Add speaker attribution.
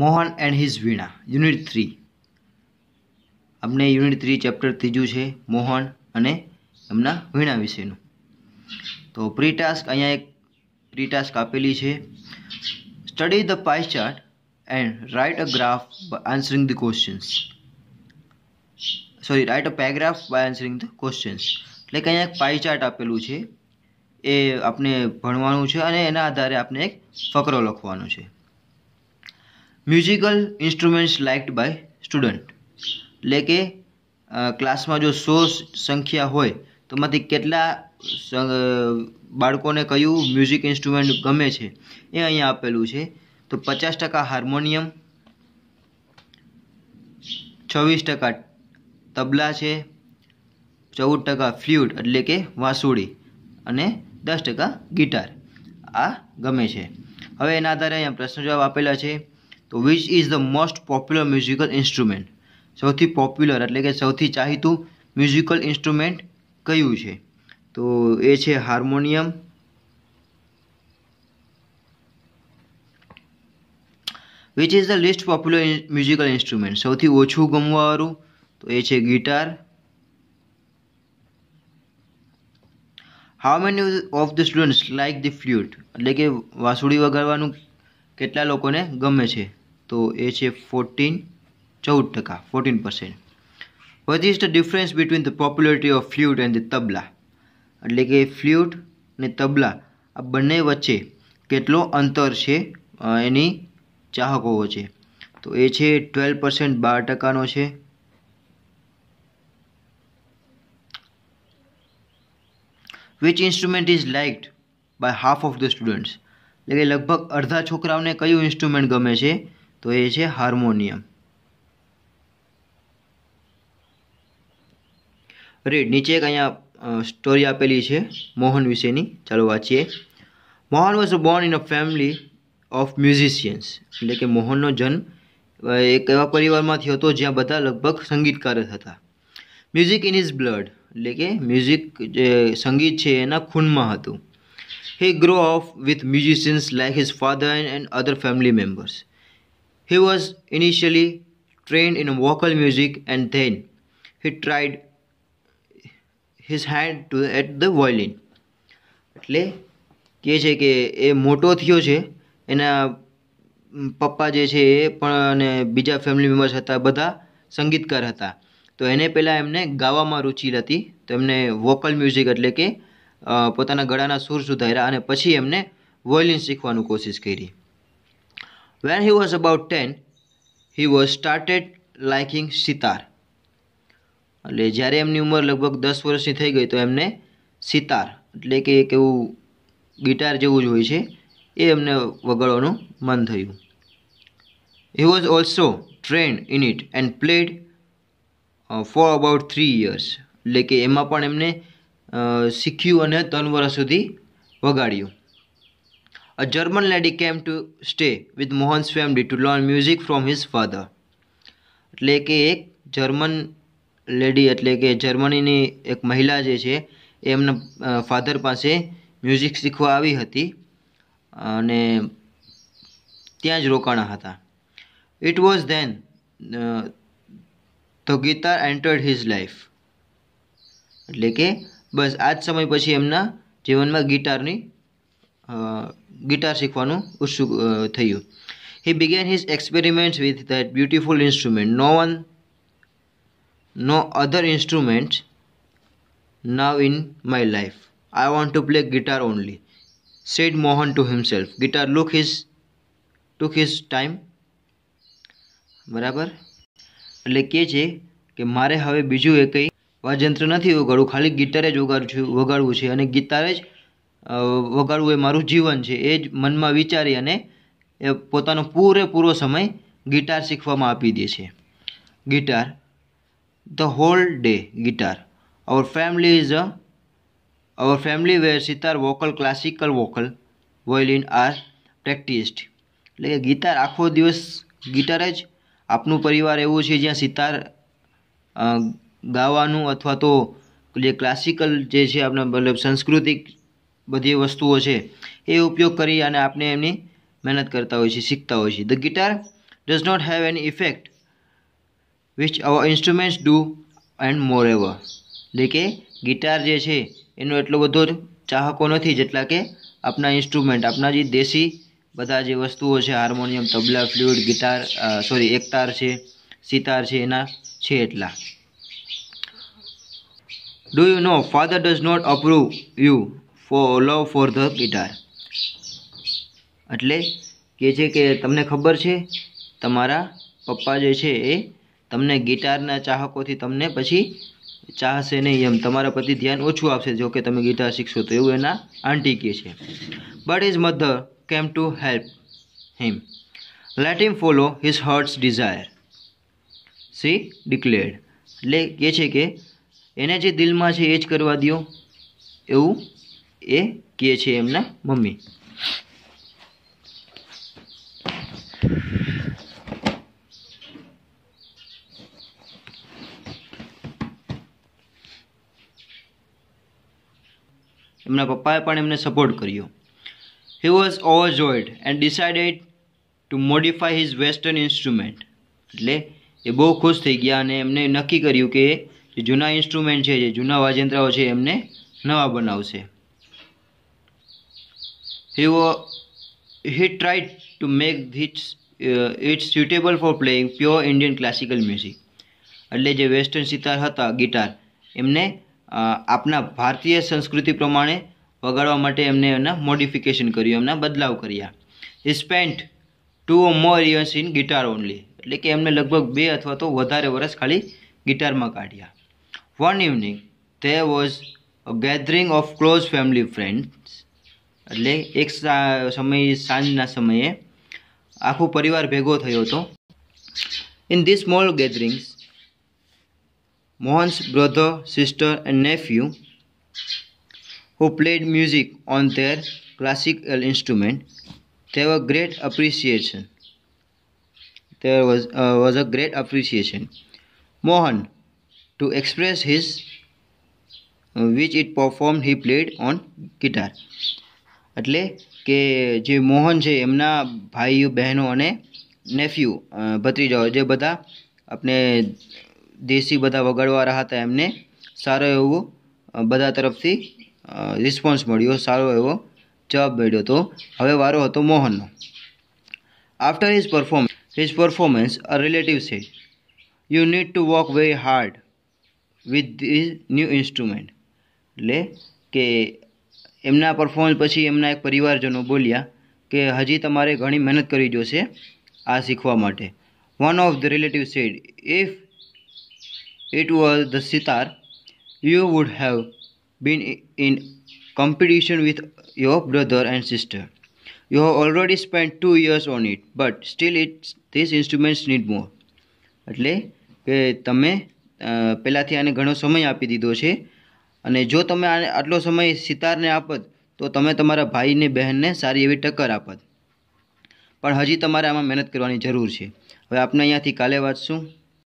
Speaker 1: Mohan and his Veena unit three આપણે unit three chapter ત્રીજું છે મોહન અને એમના વીણા વિશેનું તો પ્રી ટાસ્ક અહીંયા એક પ્રી ટાસ્ક આપેલી છે study the pie chart and write a graph by answering the questions sorry write a paragraph by answering the questions એટલે કે અહીંયા એક પાઇ ચાર્ટ આપેલું છે એ આપણે ભણવાનું છે અને એના આધારે આપણે એક ફકરો લખવાનો છે musical instruments liked by student એટલે કે ક્લાસમાં જો સો સંખ્યા હોય તો માંથી કેટલા બાળકોને કયું મ્યુઝિક ઇન્સ્ટ્રુમેન્ટ ગમે છે એ અહીંયા આપેલું છે તો પચાસ ટકા હાર્મોનિયમ છવ્વીસ ટકા તબલા છે ચૌદ ટકા ફ્લ્યુટ એટલે કે વાંસુડી અને દસ ટકા ગિટાર આ ગમે છે હવે એના આધારે અહીંયા પ્રશ્ન જવાબ આપેલા છે તો which is the most popular musical instrument સૌથી પોપ્યુલર એટલે કે સૌથી ચાહીતું મ્યુઝિકલ ઇન્સ્ટ્રુમેન્ટ કયું છે તો એ છે harmonium which is the least popular musical instrument સૌથી ઓછું ગમવાવાળું તો એ છે guitar how many of the students like the flute એટલે કે વાંસુડી વગાડવાનું કેટલા લોકોને ગમે છે તો એ છે ફોર્ટીન ચૌદ ટકા fourteen percent what is the difference between the popularity of flute and the tabla એટલે કે ફ્લ્યુટ ને તબલા આ બંને વચ્ચે કેટલો અંતર છે એની ચાહકો વચ્ચે તો એ છે ટ્વેલ્વ પર્સન્ટ બાર ટકાનો છે which instrument is liked by half of the students એટલે કે લગભગ અડધા છોકરાઓને કયું ઇન્સ્ટ્રુમેન્ટ ગમે છે તો એ છે હાર્મોનિયમ રેડ નીચે એક અહીંયા સ્ટોરી આપેલી છે મોહન વિશેની ચાલો વાંચીએ Mohan was born in a family of musicians એટલે કે મોહનનો જન્મ એક એવા પરિવારમાં થયો હતો જ્યાં બધા લગભગ સંગીતકાર હતા મ્યુઝિક ઇન ઇઝ બ્લડ એટલે કે મ્યુઝિક જે સંગીત છે એના ખૂનમાં હતું he grow of with musicians like his father and other family members He was initially trained in vocal music and then he tried his hand to at the violin એટલે કહે છે કે એ મોટો થયો છે એના પપ્પા જે છે એ પણ અને બીજા ફેમિલી મેમ્બર્સ હતા બધા સંગીતકાર હતા તો એને પહેલાં એમને ગાવામાં રુચિ હતી તો એમને વોકલ મ્યુઝિક એટલે કે પોતાના ગળાના સૂર સુધાર્યા અને પછી એમને વોયલિન શીખવાનું કોશિશ કરી When he was about 10, he was started liking sitar. એટલે જ્યારે એમની ઉંમર લગભગ દસ વર્ષની થઈ ગઈ તો એમને સિતાર એટલે કે એક એવું ગિટાર જેવું જ હોય છે એ એમને વગાડવાનું મન થયું he was also trained in it and played for about three years એટલે કે એમાં પણ એમને શીખ્યું અને ત્રણ વર્ષ સુધી વગાડ્યું A German lady came to stay with Mohan's family to learn music from his father. એટલે કે એક જર્મન લેડી એટલે કે જર્મનીની એક મહિલા જે છે એ એમના ફાધર પાસે મ્યુઝિક શીખવા આવી હતી અને ત્યાં જ રોકાણા હતા it was then the guitar entered his life એટલે કે બસ આ જ સમય પછી એમના જીવનમાં ગિટારની ગિટાર શીખવાનું ઉત્સુક થયું he began his experiments with that beautiful instrument no one no other instrument now in my life I want to play guitar only said Mohan to himself guitar look his took his time બરાબર એટલે કે છે કે મારે હવે બીજું એ કંઈ વાજંત્ર નથી વગાડવું ખાલી ગિટારે જ વગાડું છું વગાડવું છે અને ગિટારે જ વગાડવું એ મારું જીવન છે એ જ મનમાં વિચારી અને એ પોતાનો પૂરેપૂરો સમય ગિટાર શીખવામાં આપી દે છે guitar the whole day guitar our family is a our family where sitar vocal classical vocal violin are practised એટલે કે ગિટાર આખો દિવસ ગિટાર જ આપનું પરિવાર એવું છે જ્યાં સિતાર ગાવાનું અથવા તો જે ક્લાસિકલ જે છે આપણા મતલબ સાંસ્કૃતિક બધી વસ્તુઓ છે એ ઉપયોગ કરી અને આપણે એમની મહેનત કરતા હોય છે શીખતા હોય છે the guitar does not have an effect which our instruments do and more ever એટલે કે ગિટાર જે છે એનો એટલો બધો ચાહકો નથી જેટલા કે આપણા ઇન્સ્ટ્રુમેન્ટ આપણા જે દેશી બધા જે વસ્તુઓ છે harmonium tabla flute guitar sorry એકતાર છે સિતાર છે એના છે એટલા do you know father does not approve you for love for the guitar એટલે કે છે કે તમને ખબર છે તમારા પપ્પા જે છે એ તમને ગિટારના ચાહકોથી તમને પછી ચાહશે નહીં એમ તમારા પ્રતિ ધ્યાન ઓછું આપશે જો કે તમે ગિટાર શીખશો તો એવું એના આંટી કે છે but is mother came to help him let him follow his heart's desire she declared એટલે કે છે કે એને જે દિલમાં છે એ જ કરવા દો એવું એ કહે છે એમના મમ્મી એમના પપ્પાએ પણ એમને સપોર્ટ કર્યો he was overjoyed and decided to modify his western instrument એટલે એ બહુ ખુશ થઈ ગયા અને એમને નક્કી કર્યું કે જે જૂના ઇન્સ્ટ્રુમેન્ટ છે જે જૂના વાજંત્રાઓ છે એમને નવા બનાવશે he was he tried to make this uh, it suitable for playing pure Indian classical music એટલે જે વેસ્ટર્ન સિતાર હતા ગિટાર એમને આપના ભારતીય સંસ્કૃતિ પ્રમાણે વગાડવા માટે એમને એના મોડિફિકેશન કર્યું એમના બદલાવ કર્યા he spent two more years in guitar only એટલે કે એમને લગભગ બે અથવા તો વધારે વર્ષ ખાલી ગિટારમાં કાઢ્યા one evening they was a gathering of close family friends એટલે એક સમય સાંજના સમયે આખો પરિવાર ભેગો થયો હતો in this small gatherings Mohan's brother sister and nephew who played music on their classical instrument there were great appreciation there was uh, was a great appreciation mohan to express his uh, which it performed he played on guitar એટલે કે જે મોહન છે એમના ભાઈઓ બહેનો અને nephew ભત્રીજાઓ જે બધા આપણે દેશી બધા વગાડવાળા હતા એમને સારો એવો બધા તરફથી રિસ્પોન્સ મળ્યો સારો એવો જવાબ મળ્યો તો હવે વારો હતો મોહનનો after his perform his performance a relative છે you need to work very hard with these new instrument એટલે કે એમના પરફોર્મન્સ પછી એમના એક પરિવારજનો બોલ્યા કે હજી તમારે ઘણી મહેનત કરવી જોશે આ શીખવા માટે one of the relative said if it was the sitar you would have been in competition with your brother and sister you have already spend two years on it but still it's this instruments need more એટલે કે તમે પહેલાંથી આને ઘણો સમય આપી દીધો છે અને જો તમે આટલો સમય સિતારને આપત તો તમે તમારા ભાઈને બહેનને સારી એવી ટક્કર આપત પણ હજી તમારે આમાં મહેનત કરવાની જરૂર છે હવે આપણે અહીંયાથી કાલે વાંચશું